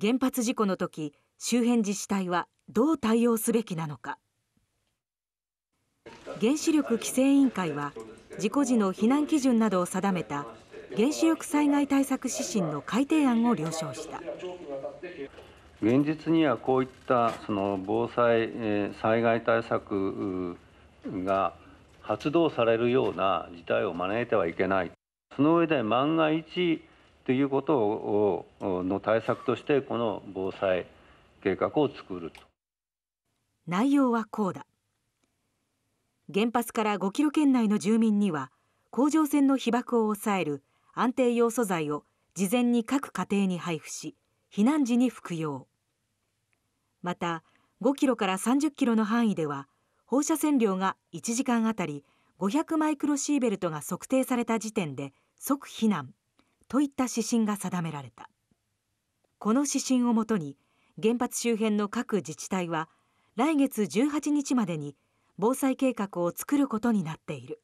原発事故の時周辺自治体はどう対応すべきなのか原子力規制委員会は事故時の避難基準などを定めた原子力災害対策指針の改定案を了承した現実にはこういったその防災、災害対策が発動されるような事態を招いてはいけないその上で万が一ということをの対策としてこの防災計画を作ると内容はこうだ原発から5キロ圏内の住民には甲状腺の被爆を抑える安定用素材を事前に各家庭に配布し避難時に服用また5キロから30キロの範囲では放射線量が1時間あたり500マイクロシーベルトが測定された時点で即避難といった指針が定められたこの指針をもとに原発周辺の各自治体は来月18日までに防災計画を作ることになっている